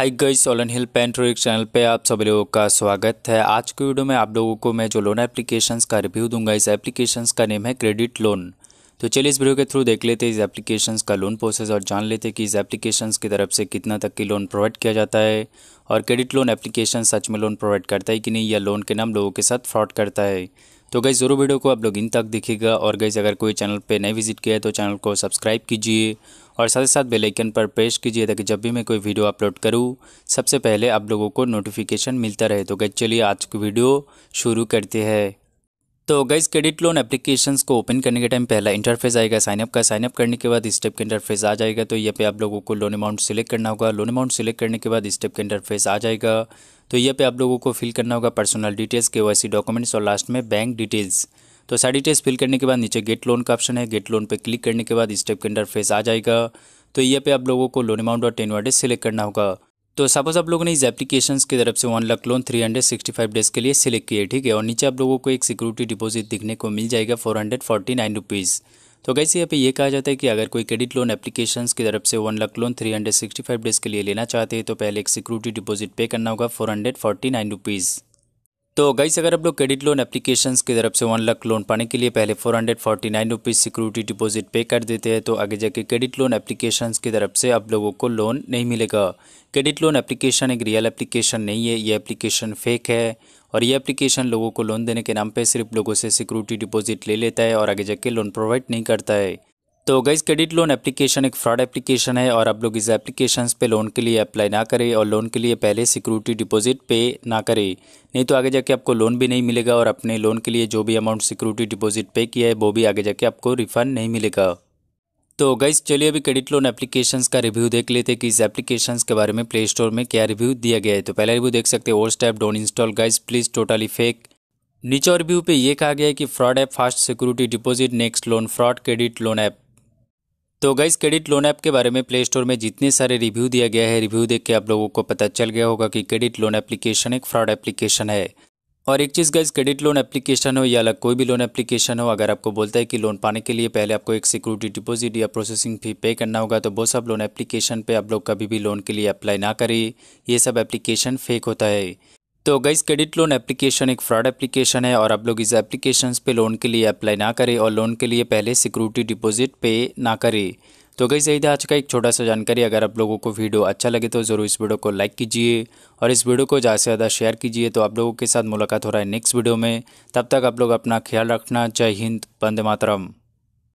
high गई सोलन हिल paint channel पे आप सभी लोगों का स्वागत है आज के वीडियो में आप लोगों को मैं जो लोन एप्लीकेशंस का रिव्यू दूंगा इस एप्लीकेशंस का नेम है क्रेडिट लोन तो चलिए इस वीडियो के थ्रू देख लेते हैं इस एप्लीकेशंस का लोन प्रोसेस और जान लेते हैं कि इस एप्लीकेशंस की तरफ से कितना तक की लोन प्रोवाइड किया जाता है और क्रेडिट लोन एप्लीकेशन सच में लोन प्रोवाइड करता है कि नहीं या लोन के नाम लोगों के साथ फ्रॉड करता है तो गई ज़रूर वीडियो को आप लोग इन तक देखिएगा और गई अगर कोई चैनल पर नहीं विजिट किया है तो चैनल को सब्सक्राइब कीजिए और साथ ही साथ बेलाइकन पर प्रेस कीजिए ताकि जब भी मैं कोई वीडियो अपलोड करूँ सबसे पहले आप लोगों को नोटिफिकेशन मिलता रहे तो गई चलिए आज की वीडियो शुरू करते हैं तो गाइज क्रेडिट लोन एप्लीकेशन को ओपन करने के टाइम पहला इंटरफेस आएगा साइनअप का साइनअप करने के बाद स्टेप के इंटरफेस आ जाएगा तो यहाँ पे आप लोगों को लोन अमाउंट सिलेक्ट करना होगा लोन अमाउंट सिलेक्ट करने के बाद स्टेप के इंटरफेस आ जाएगा तो यहाँ पे आप लोगों को फिल करना होगा पर्सनल डिटेल्स के डॉक्यूमेंट्स और लास्ट में बैंक डिटेल्स तो सारी डिटेल्स फिल करने के बाद नीचे गेट लोन का ऑप्शन है गेट लोन पर क्लिक करने के बाद स्टेप के इंटरफेस आ जाएगा तो यहाँ पे आप लोगों को लोन अमाउंट और टेन वर्डेज सेलेक्ट करना होगा तो सपोज आप लोगों ने इस एप्लीकेशन की तरफ से one lakh loan three hundred sixty five days के लिए सिलेक्ट किए ठीक है और नीचे आप लोगों को एक सिक्योरिटी डिपॉजिट दिखने को मिल जाएगा four hundred forty nine rupees तो कैसे यहाँ पे ये कहा जाता है कि अगर कोई क्रेडिट लोन एप्लीकेशन की तरफ से one lakh loan three hundred sixty five days के लिए लेना चाहते हैं तो पहले एक सिक्योरिटी डिपॉजिट पे करना होगा four hundred forty nine rupees तो गाइस अगर आप लोग क्रेडिट लोन एप्लीकेशन की तरफ से वन लाख लोन पाने के लिए पहले four hundred forty nine rupees security deposit pay कर देते हैं तो आगे जाके क्रेडिट लोन एप्लीकेशन की तरफ से आप लोगों को लोन नहीं मिलेगा क्रेडिट लोन एप्लीकेशन एक रियल एप्लीकेशन नहीं है ये एप्लीकेशन फेक है और ये एप्लीकेशन लोगों को लोन देने के नाम पर सिर्फ लोगों से सिक्योरिटी डिपॉजिट ले लेता है और आगे जाके लोन प्रोवाइड नहीं करता है तो गाइज क्रेडिट लोन एप्लीकेशन एक फ्रॉड एप्लीकेशन है और आप लोग इस एप्लीकेशन पे लोन के लिए अप्लाई ना करें और लोन के लिए पहले सिक्योरिटी डिपॉजिट पे ना करें नहीं तो आगे जाके आपको लोन भी नहीं मिलेगा और अपने लोन के लिए जो भी अमाउंट सिक्योरिटी डिपॉजिट पे किया है वो भी आगे जाके आपको रिफंड नहीं मिलेगा तो गाइज चलिए अभी क्रेडिट लोन एप्लीकेशन का रिव्यू देख लेते हैं कि इस एप्लीकेशन के बारे में प्ले स्टोर में क्या रिव्यू दिया गया है तो पहला रिव्यू देख सकते हैं old app don't install guys please totally fake नीचे रिव्यू पे ये कहा गया है कि fraud app fast security deposit next loan fraud credit loan app तो गाइस क्रेडिट लोन ऐप के बारे में प्ले स्टोर में जितने सारे रिव्यू दिया गया है रिव्यू देख के आप लोगों को पता चल गया होगा कि क्रेडिट लोन एप्लीकेशन एक फ्रॉड एप्लीकेशन है और एक चीज़ गाइज क्रेडिट लोन एप्लीकेशन हो या अलग कोई भी लोन एप्लीकेशन हो अगर आपको बोलता है कि लोन पाने के लिए पहले आपको एक सिक्योरिटी डिपॉजिट या प्रोसेसिंग फ़ी पे करना होगा तो वो सब लोन एप्लीकेशन पर आप लोग कभी भी लोन के लिए अप्लाई ना करें ये सब एप्लीकेशन फेक होता है तो गईस क्रेडिट लोन एप्लीकेशन एक फ्रॉड एप्लीकेशन है और आप लोग इस एप्लीकेशन पे लोन के लिए अप्लाई ना करें और लोन के लिए पहले सिक्योरिटी डिपॉजिट पे ना करें तो गई यही था आज का एक छोटा सा जानकारी अगर आप लोगों को वीडियो अच्छा लगे तो ज़रूर इस वीडियो को लाइक कीजिए और इस वीडियो को ज़्यादा से ज़्यादा शेयर कीजिए तो आप लोगों के साथ मुलाकात हो रहा है नेक्स्ट वीडियो में तब तक आप लोग अपना ख्याल रखना जय हिंद बंद मातरम